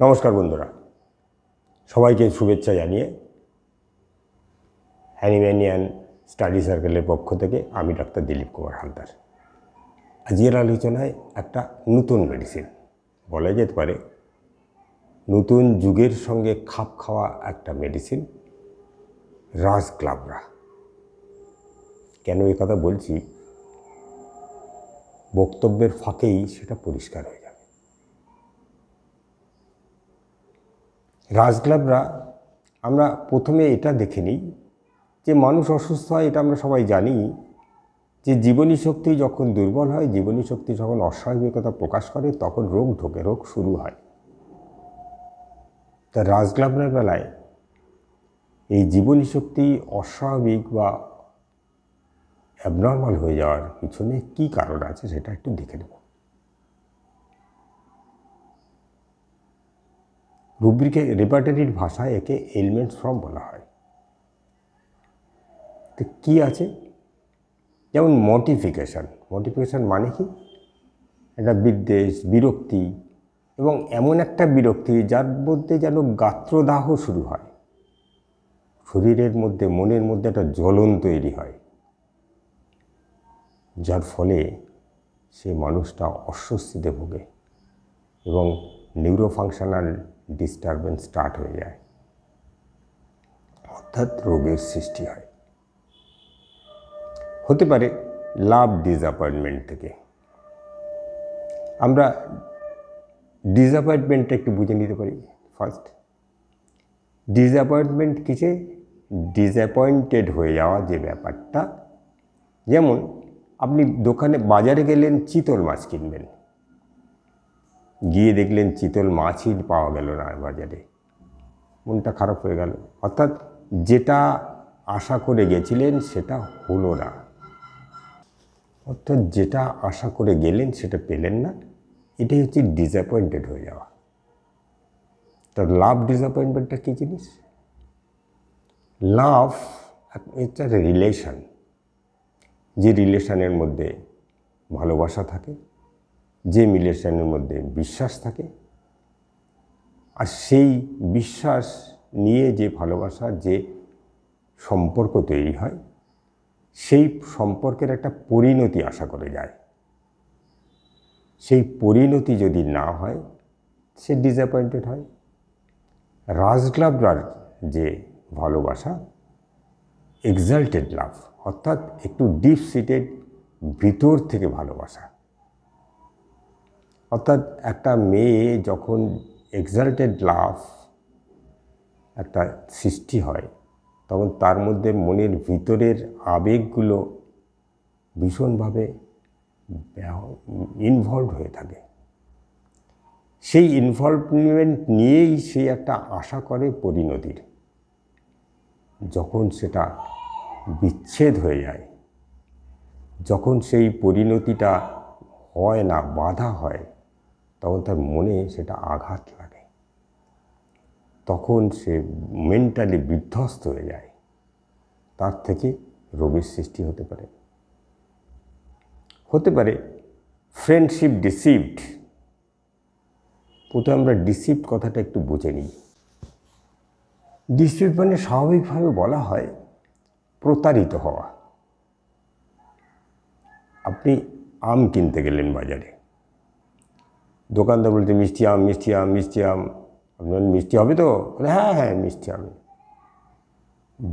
নমস্কার বন্ধুরা সবাইকে শুভেচ্ছা জানিয়ে অ্যানিম্যানিয়ান স্টাডি সার্কেলের পক্ষ থেকে আমি ডাক্তার দিলীপ কুমার হালদার আজকের আলোচনায় একটা নতুন মেডিসিন বলা যেতে পারে নতুন যুগের সঙ্গে খাপ খাওয়া একটা মেডিসিন রাজ ক্লাবরা কেন এ কথা বলছি বক্তব্যের ফাঁকেই সেটা পরিষ্কার হয়েছে রাজগ্লাবরা আমরা প্রথমে এটা দেখে নিই যে মানুষ অসুস্থ হয় এটা আমরা সবাই জানি যে জীবনী শক্তি যখন দুর্বল হয় জীবনী শক্তি যখন অস্বাভাবিকতা প্রকাশ করে তখন রোগ ঢোকে রোগ শুরু হয় তা রাজগ্লাবনার বেলায় এই জীবনী শক্তি অস্বাভাবিক বা অ্যাবনর্মাল হয়ে যাওয়ার পিছনে কি কারণ আছে সেটা একটু দেখে নেব রুব্রিকের রেপার্টারির ভাষায় একে এলিমেন্টস ফর্ম বলা হয় তো কী আছে যেমন মডিফিকেশান মডিফিকেশান মানে কি একটা বিদ্বেষ বিরক্তি এবং এমন একটা বিরক্তি যার মধ্যে যেন গাত্রদাহ শুরু হয় শরীরের মধ্যে মনের মধ্যে একটা জ্বলন তৈরি হয় যার ফলে সে মানুষটা অস্বস্তিতে ভোগে এবং নিউরোফাংশনাল ডিস্টারবেন্স স্টার্ট হয়ে যায় অর্থাৎ রোগের সৃষ্টি হয় হতে পারে লাভ ডিসঅ্যাপয়েন্টমেন্ট থেকে আমরা ডিসঅ্যাপয়েন্টমেন্টটা একটু বুঝে নিতে পারি ফার্স্ট ডিসঅ্যাপয়েন্টমেন্ট কিসে ডিসঅ্যাপয়েন্টেড হয়ে যাওয়া যে ব্যাপারটা যেমন আপনি দোকানে বাজারে গেলেন চিতল মাছ কিনবেন গিয়ে দেখলেন চিতল মাছই পাওয়া গেল না বাজারে মনটা খারাপ হয়ে গেল অর্থাৎ যেটা আশা করে গেছিলেন সেটা হলো না অর্থাৎ যেটা আশা করে গেলেন সেটা পেলেন না এটাই হচ্ছে ডিসঅ্যাপয়েন্টেড হয়ে যাওয়া তার লাভ ডিসঅ্যাপয়েন্টমেন্টটা কী জিনিস লাভ একটা রিলেশান যে রিলেশানের মধ্যে ভালোবাসা থাকে যে মিলেশানের মধ্যে বিশ্বাস থাকে আর সেই বিশ্বাস নিয়ে যে ভালোবাসা যে সম্পর্ক তৈরি হয় সেই সম্পর্কের একটা পরিণতি আশা করে যায় সেই পরিণতি যদি না হয় সে ডিসঅ্যাপয়েন্টেড হয় রাজলাভ যে ভালোবাসা এক্সাল্টেড লাভ অর্থাৎ একটু ডিপ সিটেড ভিতর থেকে ভালোবাসা অর্থাৎ একটা মেয়ে যখন এক্সাল্টেড লাভ একটা সৃষ্টি হয় তখন তার মধ্যে মনের ভিতরের আবেগগুলো ভীষণভাবে ইনভলভ হয়ে থাকে সেই ইনভলভমেন্ট নিয়েই সে একটা আশা করে পরিণতির যখন সেটা বিচ্ছেদ হয়ে যায় যখন সেই পরিণতিটা হয় না বাধা হয় তখন তার মনে সেটা আঘাত লাগে তখন সে মেন্টালি বিধ্বস্ত হয়ে যায় তার থেকে রোগের সৃষ্টি হতে পারে হতে পারে ফ্রেন্ডশিপ ডিসিভড প্রথমে আমরা ডিসিভড কথাটা একটু বুঝে নিই ডিসিভ মানে স্বাভাবিকভাবে বলা হয় প্রতারিত হওয়া আপনি আম কিনতে গেলেন বাজারে দোকানদার বলতে মিষ্টি আম মিষ্টি আম মিষ্টি আম আপনার মিষ্টি হবে তো হ্যাঁ হ্যাঁ মিষ্টি আমি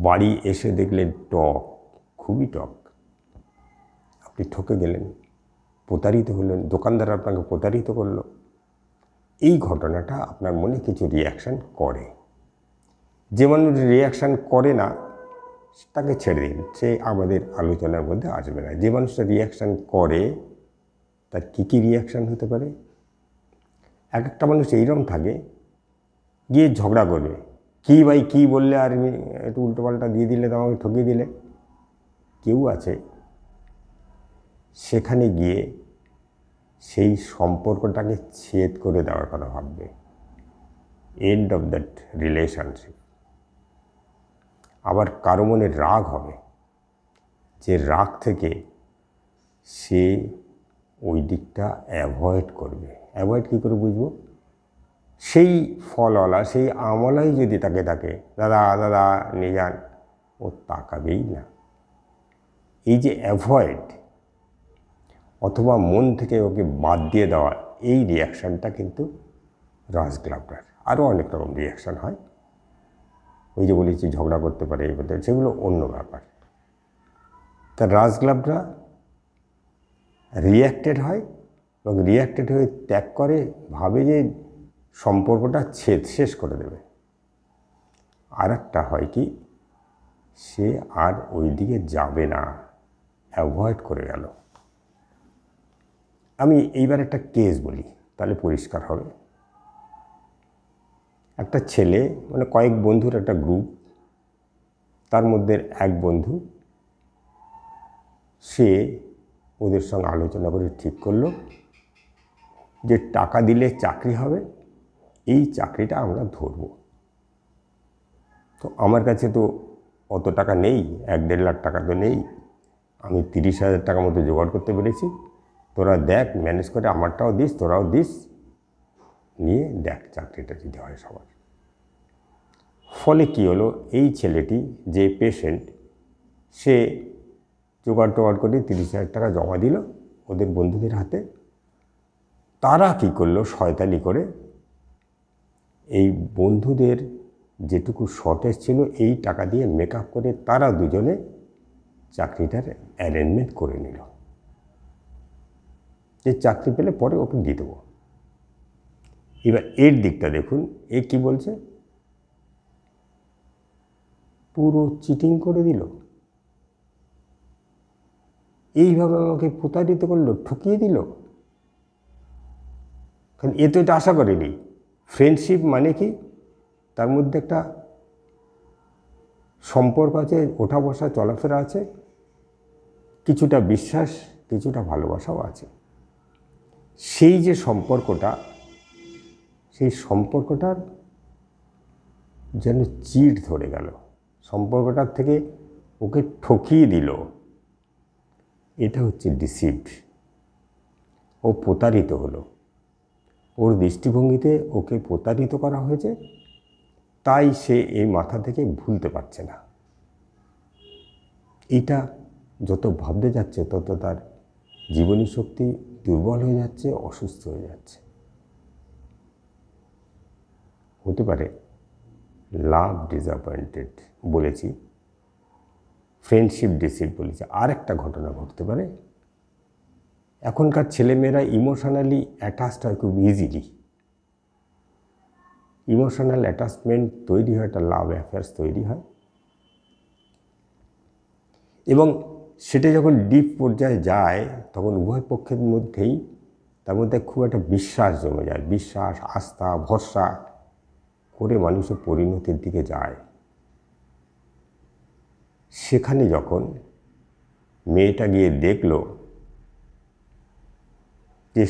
বাড়ি এসে দেখলেন টক খুবই টক আপনি ঠকে গেলেন প্রতারিত হলেন দোকানদার আপনাকে প্রতারিত করলো এই ঘটনাটা আপনার মনে কিছু রিয়াকশান করে যে মানুষ রিয়াকশান করে না তাকে ছেড়ে দিন সে আমাদের আলোচনার মধ্যে আসবে না যে মানুষটা রিয়াকশান করে তার কী কী রিয়াকশান হতে পারে এক একটা মানুষ এইরকম থাকে গিয়ে ঝগড়া করবে কী ভাই কী বললে আর একটু উল্টোপাল্টা দিয়ে দিলে তোমাকে ঠকিয়ে দিলে কেউ আছে সেখানে গিয়ে সেই সম্পর্কটাকে ছেদ করে দেওয়ার কথা ভাববে এন্ড অফ দ্যাট রিলেশনশিপ আবার কারো মনে রাগ হবে যে রাগ থেকে সে ওই দিকটা অ্যাভয়েড করবে অ্যাভয়েড কী করে বুঝবো সেই ফলওয়ালা সেই আমলাই যদি তাকে থাকে দাদা দাদা নিয়ে যান ও তাকাবেই না এই যে অ্যাভয়েড অথবা মন থেকে ওকে বাদ দিয়ে দেওয়া এই রিয়াকশানটা কিন্তু রাজগ্লাবটার আরও অনেক রকম রিয়াকশান হয় ওই যে বলেছি ঝগড়া করতে পারে এই সেগুলো অন্য ব্যাপার তা রাজগ্লাবরা রিয়্যাক্টেড হয় এবং রিয়্যাক্টেড হয়ে ত্যাগ করে ভাবে যে সম্পর্কটা ছেদ শেষ করে দেবে আর একটা হয় কি সে আর ওই দিকে যাবে না অ্যাভয়েড করে গেল আমি এইবার একটা কেস বলি তাহলে পরিষ্কার হবে একটা ছেলে মানে কয়েক বন্ধুর একটা গ্রুপ তার মধ্যে এক বন্ধু সে ওদের সঙ্গে আলোচনা করে ঠিক করলো যে টাকা দিলে চাকরি হবে এই চাকরিটা আমরা ধরব তো আমার কাছে তো অত টাকা নেই এক দেড় লাখ টাকা তো নেই আমি তিরিশ হাজার টাকা মতো জোগাড় করতে পেরেছি তোরা দেখ ম্যানেজ করে আমারটাও দিস তোরাও দিস নিয়ে দেখ চাকরিটা যদি হয় সবার ফলে কি হলো এই ছেলেটি যে পেশেন্ট সে জোগাড় টোগাড় করে তিরিশ হাজার টাকা জমা দিল ওদের বন্ধুদের হাতে তারা কি করলো শয়তালি করে এই বন্ধুদের যেটুকু শর্টেজ ছিল এই টাকা দিয়ে মেকআপ করে তারা দুজনে চাকরিটার অ্যারেঞ্জমেন্ট করে নিল যে চাকরি পেলে পরে ওকে দিয়ে দেবো এবার এর দিকটা দেখুন এ কি বলছে পুরো চিটিং করে দিল এইভাবে আমাকে প্রতারিত করলো ঠকিয়ে দিল কারণ এ তো এটা আশা করেনি ফ্রেন্ডশিপ মানে কি তার মধ্যে একটা সম্পর্ক আছে ওঠা বসা চলাফেরা আছে কিছুটা বিশ্বাস কিছুটা ভালোবাসাও আছে সেই যে সম্পর্কটা সেই সম্পর্কটার যেন চিড় ধরে গেল সম্পর্কটার থেকে ওকে ঠকিয়ে দিল এটা হচ্ছে ডিসিভড ও প্রতারিত হলো ওর দৃষ্টিভঙ্গিতে ওকে প্রতারিত করা হয়েছে তাই সে এই মাথা থেকে ভুলতে পারছে না এটা যত ভাবতে যাচ্ছে তত তার জীবনী শক্তি দুর্বল হয়ে যাচ্ছে অসুস্থ হয়ে যাচ্ছে হতে পারে লাভ ডিসঅ্যাপয়েন্টেড বলেছি ফ্রেন্ডশিপ ডিসিড বলেছে আর একটা ঘটনা ঘটতে পারে এখনকার ছেলেমেয়েরা ইমোশনালি অ্যাটাচড হয় খুব ইজিলি ইমোশনাল অ্যাটাচমেন্ট তৈরি হয় একটা লাভ অ্যাফেয়ার্স তৈরি হয় এবং সেটা যখন ডিপ পর্যায়ে যায় তখন উভয় পক্ষের মধ্যেই তার মধ্যে খুব একটা বিশ্বাস জমে যায় বিশ্বাস আস্থা ভরসা করে মানুষের পরিণতির দিকে যায় সেখানে যখন মেয়েটা গিয়ে দেখল যে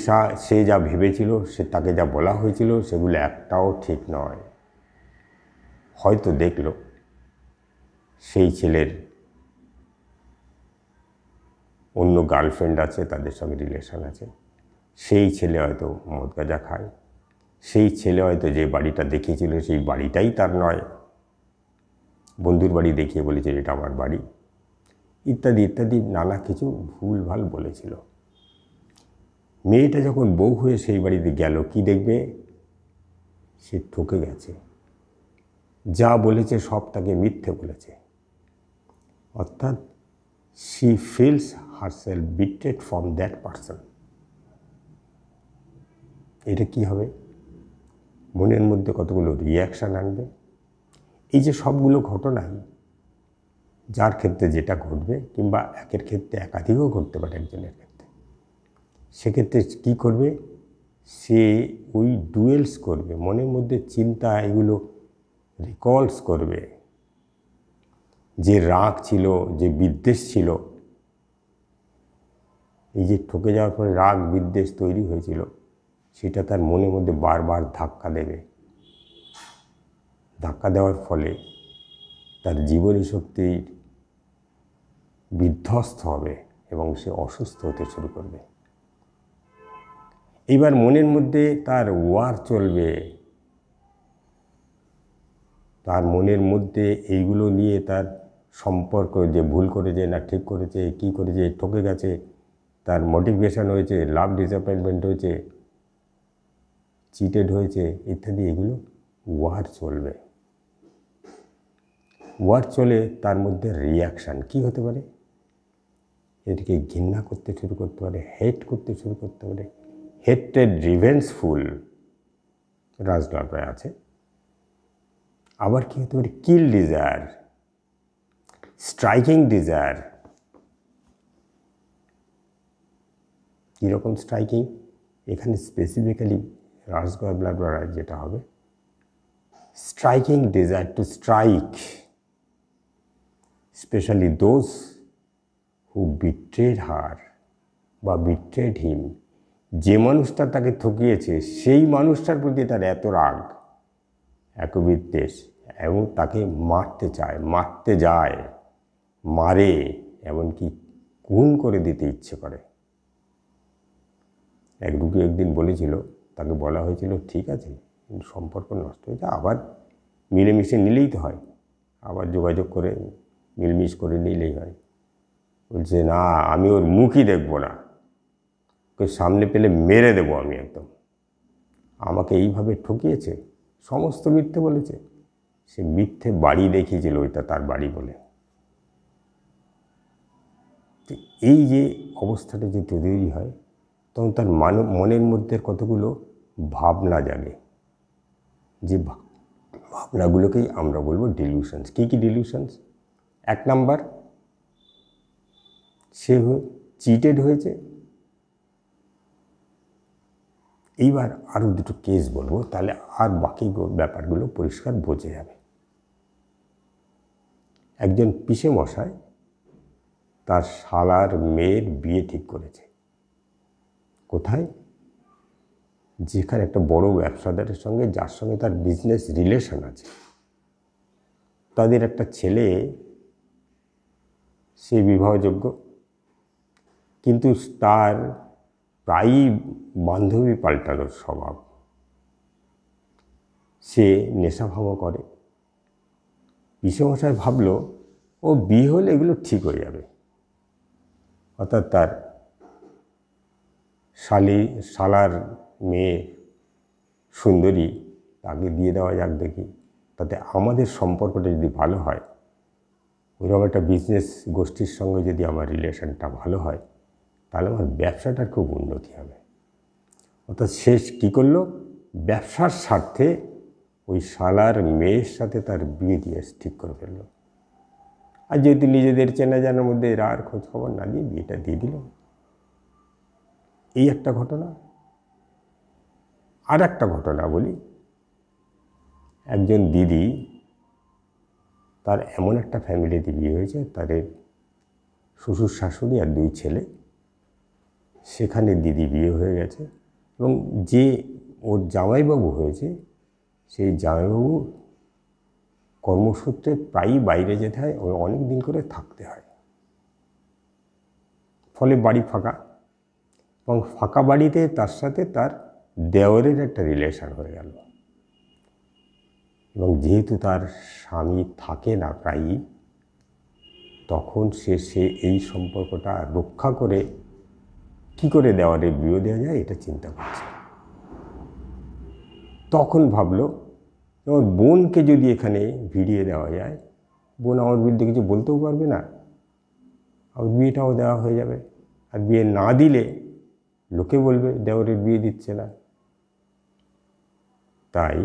সে যা ভেবেছিল সে তাকে যা বলা হয়েছিল সেগুলো একটাও ঠিক নয় হয়তো দেখল সেই ছেলের অন্য গার্লফ্রেন্ড আছে তাদের সঙ্গে রিলেশন আছে সেই ছেলে হয়তো মদ গাঁজা খায় সেই ছেলে হয়তো যে বাড়িটা দেখিয়েছিল সেই বাড়িটাই তার নয় বন্ধুর বাড়ি দেখিয়ে বলেছে এটা আমার বাড়ি ইত্যাদি ইত্যাদি নানা কিছু ভুলভাল বলেছিল মেয়েটা যখন বউ হয়ে সেই বাড়িতে গেল কি দেখবে সে ঠকে গেছে যা বলেছে সব তাকে মিথ্যে বলেছে অর্থাৎ she feels herself betrayed from that person এটা কি হবে মনের মধ্যে কতগুলো রিয়াকশান আনবে এই যে সবগুলো ঘটনাই যার ক্ষেত্রে যেটা ঘটবে কিংবা একের ক্ষেত্রে একাধিকও ঘটতে পারে একজনের ক্ষেত্রে সেক্ষেত্রে কী করবে সে ওই ডুয়েলস করবে মনের মধ্যে চিন্তা এগুলো রিকলস করবে যে রাগ ছিল যে বিদ্বেষ ছিল এই যে ঠকে যাওয়ার পরে রাগ বিদ্বেষ তৈরি হয়েছিল সেটা তার মনের মধ্যে বারবার ধাক্কা দেবে ধাক্কা দেওয়ার ফলে তার জীবনী শক্তি বিধ্বস্ত হবে এবং সে অসুস্থ হতে শুরু করবে এবার মনের মধ্যে তার ওয়ার চলবে তার মনের মধ্যে এইগুলো নিয়ে তার সম্পর্ক যে ভুল করেছে না ঠিক করেছে কি করেছে ঠকে গেছে তার মোটিভেশান হয়েছে লাভ ডিসঅ্যাপয়েন্টমেন্ট হয়েছে চিটেড হয়েছে ইত্যাদি এগুলো ওয়ার চলবে ওয়ার্ড চলে তার মধ্যে রিয়াকশান কি হতে পারে এটিকে ঘৃণা করতে শুরু করতে পারে হেট করতে শুরু করতে পারে হেটের রিভেন্সফুল রাজদরবারে আছে আবার কী হতে পারে কিল ডিজায়ার স্ট্রাইকিং ডিজায়ার কীরকম স্ট্রাইকিং এখানে স্পেসিফিক্যালি রাজগড় ব্লাডওয়ারা যেটা হবে striking desire to strike especially those who betrayed her বা betrayed him যে মানুষটা তাকে ঠকিয়েছে সেই মানুষটার প্রতি তার এত রাগ বিদ্বেষ এবং তাকে মারতে চায় মারতে যায় মারে এমনকি খুন করে দিতে ইচ্ছে করে এক রুগী একদিন বলেছিল তাকে বলা হয়েছিল ঠিক আছে সম্পর্ক নষ্ট হয়েছে আবার মিলেমিশে নিলেই তো হয় আবার যোগাযোগ করে মিলমিশ করে নিলেই হয় বলছে না আমি ওর মুখই দেখবো না ওকে সামনে পেলে মেরে দেবো আমি একদম আমাকে এইভাবে ঠকিয়েছে সমস্ত মিথ্যে বলেছে সে মিথ্যে বাড়ি দেখিয়েছিল ওইটা তার বাড়ি বলে এই যে অবস্থাটা যে তৈরি হয় তখন তার মানব মনের মধ্যে কতগুলো ভাবনা জাগে যে ভাবনাগুলোকেই আমরা বলবো ডিলিউশনস কী কী ডিলিউশনস এক নাম্বার সে চিটেড হয়েছে এইবার আরও দুটো কেস বলবো তাহলে আর বাকি ব্যাপারগুলো পরিষ্কার বোঝা যাবে একজন পিসে মশায় তার শালার মেয়ের বিয়ে ঠিক করেছে কোথায় যেখানে একটা বড় ব্যবসাদারের সঙ্গে যার সঙ্গে তার বিজনেস রিলেশন আছে তাদের একটা ছেলে সে বিবাহযোগ্য কিন্তু তার প্রায়ই বান্ধবী পাল্টানোর স্বভাব সে নেশাভাব করে পিসেমশাই ভাবল ও বিয়ে হলে এগুলো ঠিক হয়ে যাবে অর্থাৎ তার শালি শালার মেয়ে সুন্দরী তাকে দিয়ে দেওয়া যাক দেখি তাতে আমাদের সম্পর্কটা যদি ভালো হয় ওইরকম একটা বিজনেস গোষ্ঠীর সঙ্গে যদি আমার রিলেশনটা ভালো হয় তাহলে আমার ব্যবসাটার খুব উন্নতি হবে অর্থাৎ শেষ কী করলো ব্যবসার স্বার্থে ওই শালার মেয়ের সাথে তার বিয়ে দিয়ে ঠিক করে ফেললো আর যেহেতু নিজেদের চেনা জানার মধ্যে এরা আর খোঁজ খবর না দিয়ে বিয়েটা দিয়ে দিল এই একটা ঘটনা আর একটা ঘটনা বলি একজন দিদি তার এমন একটা ফ্যামিলিতে বিয়ে হয়েছে তাদের শ্বশুর শাশুড়ি আর দুই ছেলে সেখানে দিদি বিয়ে হয়ে গেছে এবং যে ওর জামাইবাবু হয়েছে সেই জামাইবাবু কর্মসূত্রে প্রায়ই বাইরে যেতে হয় ও অনেক দিন করে থাকতে হয় ফলে বাড়ি ফাঁকা এবং ফাঁকা বাড়িতে তার সাথে তার দেওয়ারের একটা রিলেশান হয়ে গেল এবং যেহেতু তার স্বামী থাকে না প্রায়ই তখন সে সে এই সম্পর্কটা রক্ষা করে কি করে দেওয়ারে বিয়ে দেওয়া যায় এটা চিন্তা করছে তখন ভাবলো আমার বোনকে যদি এখানে ভিড়িয়ে দেওয়া যায় বোন আমার বিরুদ্ধে কিছু বলতেও পারবে না আর বিয়েটাও দেওয়া হয়ে যাবে আর বিয়ে না দিলে লোকে বলবে দেওয়ারের বিয়ে দিচ্ছে না তাই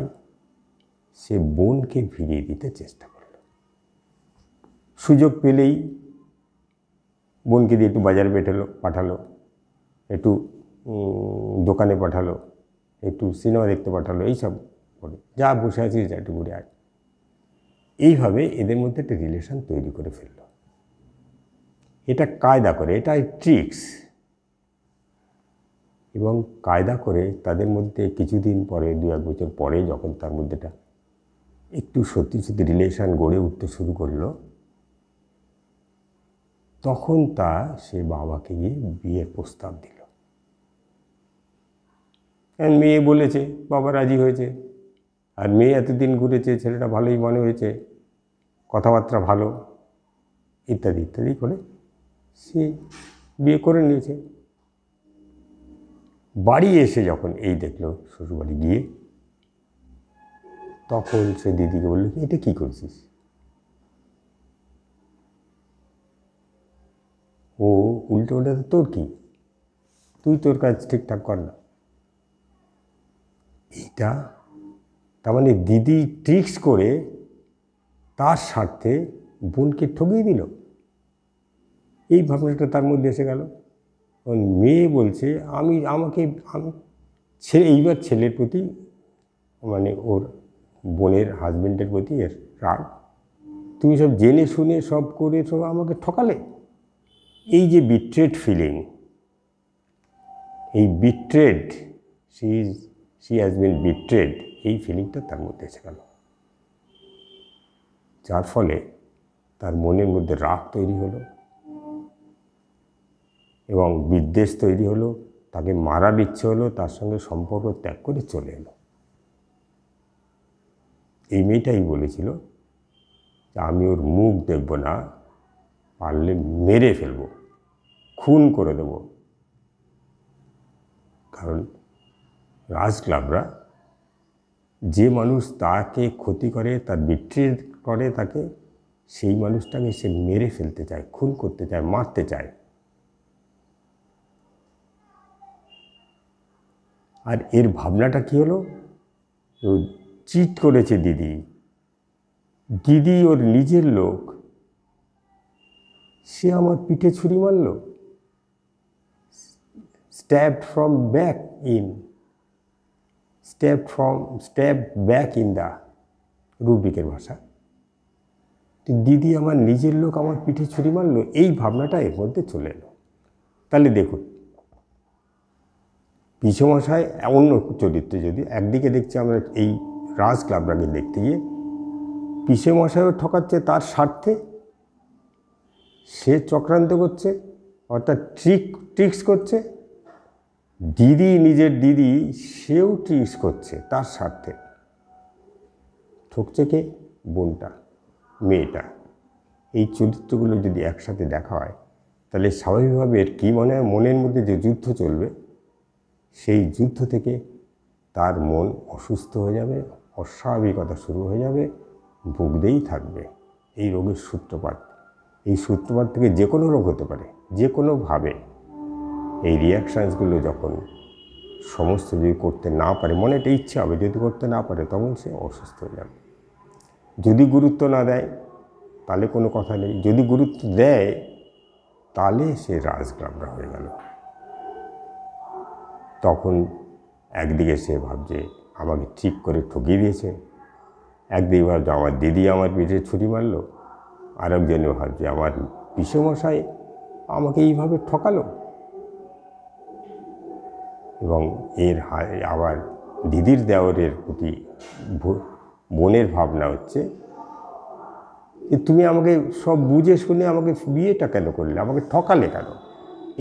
সে বোনকে ফিরিয়ে দিতে চেষ্টা করল সুযোগ পেলেই বোনকে দিয়ে একটু বাজারে পেঠালো পাঠালো একটু দোকানে পাঠালো একটু সিনেমা দেখতে পাঠালো এইসব করে যা বসে আছিস যা একটু ঘুরে আয় এইভাবে এদের মধ্যে একটা রিলেশন তৈরি করে ফেলল এটা কায়দা করে এটা ট্রিক্স এবং কায়দা করে তাদের মধ্যে কিছুদিন পরে দু এক বছর পরে যখন তার মধ্যে একটা একটু সত্যি সত্যি রিলেশান গড়ে উঠতে শুরু করলো তখন তা সে বাবাকে গিয়ে বিয়ের প্রস্তাব দিল মেয়ে বলেছে বাবা রাজি হয়েছে আর মেয়ে এতদিন ঘুরেছে ছেলেটা ভালোই মনে হয়েছে কথাবার্তা ভালো ইত্যাদি ইত্যাদি করে সে বিয়ে করে নিয়েছে বাড়ি এসে যখন এই দেখলো শ্বশুরবাড়ি গিয়ে তখন সে দিদিকে বললো কি এটা কী করছিস ও উল্টো ওটা তোর কি তুই তোর কাজ ঠিকঠাক কর না এইটা তার মানে দিদি ট্রিক্স করে তার স্বার্থে বোনকে ঠকিয়ে দিল এই ভাবনাটা তার মধ্যে এসে গেল মেয়ে বলছে আমি আমাকে আমি ছেলে এইবার ছেলের প্রতি মানে ওর বোনের হাজব্যান্ডের প্রতি এর রাগ তুমি সব জেনে শুনে সব করে সব আমাকে ঠকালে এই যে বিট্রেড ফিলিং এই betrayed she is she has been betrayed এই ফিলিংটা তার মধ্যে এসে গেল যার ফলে তার মনের মধ্যে রাগ তৈরি হলো এবং বিদ্বেষ তৈরি হলো তাকে মারা ইচ্ছে হলো তার সঙ্গে সম্পর্ক ত্যাগ করে চলে এলো এই মেয়েটাই বলেছিল আমি ওর মুখ দেখব না পারলে মেরে ফেলব খুন করে দেব কারণ রাজক্লাবরা যে মানুষ তাকে ক্ষতি করে তার বিট্রে করে তাকে সেই মানুষটাকে সে মেরে ফেলতে চায় খুন করতে চায় মারতে চায় আর এর ভাবনাটা কী হলো চিট করেছে দিদি দিদি ওর নিজের লোক সে আমার পিঠে ছুরি মারল stab from back in stab from stab back in the রুবিকের ভাষা দিদি আমার নিজের লোক আমার পিঠে ছুরি মারলো এই ভাবনাটা এর মধ্যে চলে এলো তাহলে দেখুন পিছমশায় অন্য চরিত্র যদি একদিকে দেখছি আমরা এই রাজ ক্লাবটাকে দেখতে গিয়ে পিসে মশাইও ঠকাচ্ছে তার স্বার্থে সে চক্রান্ত করছে অর্থাৎ ট্রিক ট্রিক্স করছে দিদি নিজের দিদি সেও ট্রিক্স করছে তার স্বার্থে ঠকছে কে বোনটা মেয়েটা এই চরিত্রগুলো যদি একসাথে দেখা হয় তাহলে স্বাভাবিকভাবে এর কী মনে হয় মনের মধ্যে যে যুদ্ধ চলবে সেই যুদ্ধ থেকে তার মন অসুস্থ হয়ে যাবে অস্বাভাবিকতা শুরু হয়ে যাবে ভুগতেই থাকবে এই রোগের সূত্রপাত এই সূত্রপাত থেকে যে কোনো রোগ হতে পারে যে কোনোভাবে এই রিয়াকশানসগুলো যখন সমস্ত যদি করতে না পারে মনে একটা ইচ্ছে হবে যদি করতে না পারে তখন সে অসুস্থ হয়ে যাবে যদি গুরুত্ব না দেয় তাহলে কোনো কথা নেই যদি গুরুত্ব দেয় তাহলে সে রাজগ্রামরা হয়ে গেল তখন একদিকে সে ভাবছে আমাকে ঠিক করে ঠকিয়ে দিয়েছে একদিন ভাবছে আমার দিদি আমার পিঠে ছুরি মারলো আরেকজনে ভাবছে আমার পিসেমশাই আমাকে এইভাবে ঠকালো এবং এর আবার দিদির দেওয়ারের প্রতি মনের ভাবনা হচ্ছে যে তুমি আমাকে সব বুঝে শুনে আমাকে বিয়েটা কেন করলে আমাকে ঠকালে কেন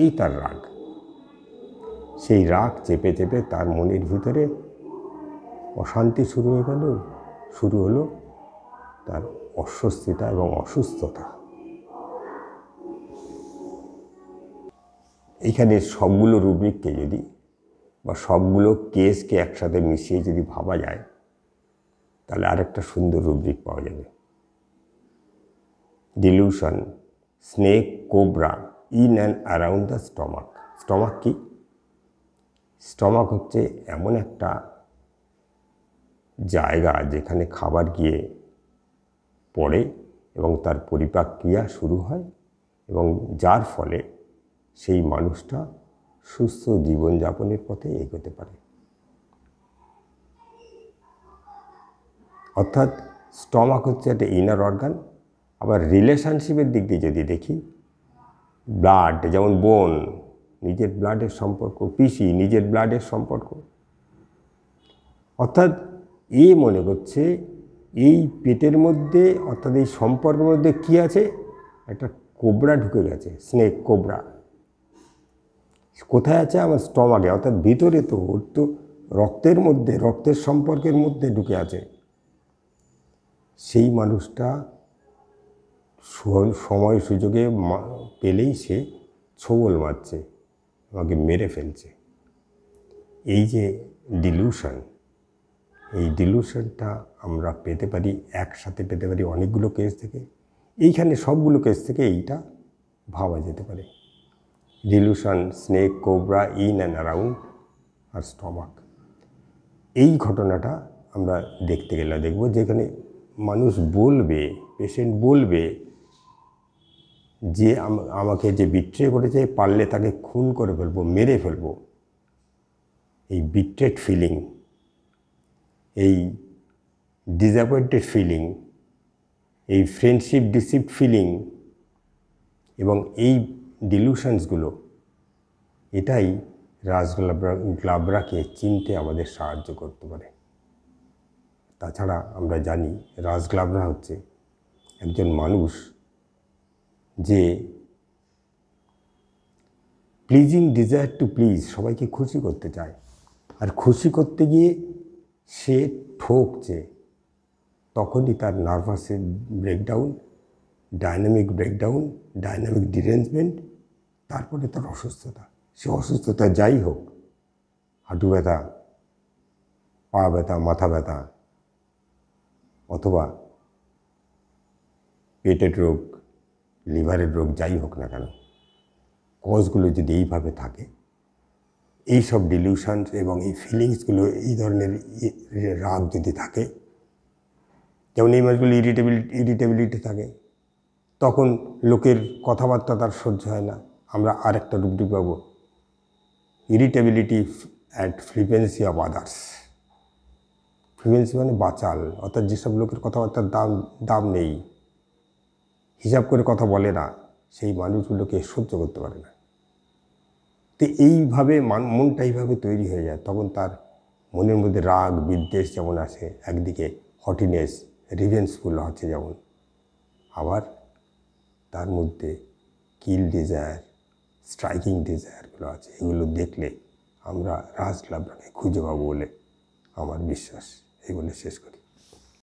এই তার রাগ সেই রাগ চেপে চেপে তার মনের ভিতরে অশান্তি শুরু হয়ে গেল শুরু হলো তার অস্বস্তিতা এবং অসুস্থতা এখানে সবগুলো রুব্রিককে যদি বা সবগুলো কেসকে একসাথে মিশিয়ে যদি ভাবা যায় তাহলে আরেকটা সুন্দর রুব্রিক পাওয়া যাবে delusion snake cobra in and around the stomach stomach কি স্টমাক হচ্ছে এমন একটা জায়গা যেখানে খাবার গিয়ে পড়ে এবং তার পরিপাক ক্রিয়া শুরু হয় এবং যার ফলে সেই মানুষটা সুস্থ জীবনযাপনের পথে এগোতে পারে অর্থাৎ স্টমাক হচ্ছে একটা ইনার অর্গান আবার রিলেশনশিপের দিক দিয়ে যদি দেখি ব্লাড যেমন বোন নিজের ব্লাডের সম্পর্ক পিসি নিজের ব্লাডের সম্পর্ক অর্থাৎ এ মনে করছে এই পেটের মধ্যে অর্থাৎ এই সম্পর্কের মধ্যে কি আছে একটা কোবরা ঢুকে গেছে স্নেক কোবরা কোথায় আছে আমার স্টমাকে অর্থাৎ ভিতরে তো ওর তো রক্তের মধ্যে রক্তের সম্পর্কের মধ্যে ঢুকে আছে সেই মানুষটা সময় সুযোগে পেলেই সে ছবল মারছে আমাকে মেরে ফেলছে এই যে ডিলিউশন এই ডিলিউশনটা আমরা পেতে পারি একসাথে পেতে পারি অনেকগুলো কেস থেকে এইখানে সবগুলো কেস থেকে এইটা ভাবা যেতে পারে delusion snake cobra in and around আর স্টমাক এই ঘটনাটা আমরা দেখতে গেলে দেখব যেখানে মানুষ বলবে পেশেন্ট বলবে যে আমাকে যে বিট্রে করেছে পারলে তাকে খুন করে ফেলবো মেরে ফেলবো এই বিট্রেড ফিলিং এই ডিসঅ্যাপয়েন্টেড ফিলিং এই ফ্রেন্ডশিপ ডিসিপ ফিলিং এবং এই ডিলিউশনসগুলো এটাই রাজগ্লাবরা গ্লাবরাকে চিনতে আমাদের সাহায্য করতে পারে তাছাড়া আমরা জানি রাজগ্লাবরা হচ্ছে একজন মানুষ যে প্লিজিং ডিজায়ার টু প্লিজ সবাইকে খুশি করতে চায় আর খুশি করতে গিয়ে সে ঠকছে তখনই তার নার্ভাসের breakdown dynamic breakdown dynamic derangement তারপরে তার অসুস্থতা সে অসুস্থতা যাই হোক হাঁটু ব্যথা পা ব্যথা মাথা ব্যথা অথবা পেটের রোগ লিভারের রোগ যাই হোক না কেন কজগুলো যদি এইভাবে থাকে এই সব ডিলিউশনস এবং এই ফিলিংসগুলো এই ধরনের রাগ যদি থাকে যেমন এই মাসগুলো ইরিটেবিলিটি ইরিটেবিলিটি থাকে তখন লোকের কথাবার্তা তার সহ্য হয় না আমরা আরেকটা রূপ রুবডি পাব irritability at frequency of others frequency মানে বাচাল অর্থাৎ যেসব লোকের কথাবার্তার দাম দাম নেই হিসাব করে কথা বলে না সেই মানুষগুলোকে সহ্য করতে পারে না তো এইভাবে মান মনটা এইভাবে তৈরি হয়ে যায় তখন তার মনের মধ্যে রাগ বিদ্বেষ যেমন আসে একদিকে হটিনেস রিভেন্সফুল হচ্ছে যেমন আবার তার মধ্যে কিল ডিজায়ার স্ট্রাইকিং ডিজায়ারগুলো আছে এগুলো দেখলে আমরা রাজ লাভটাকে খুঁজে পাবো বলে আমার বিশ্বাস এগুলো শেষ করি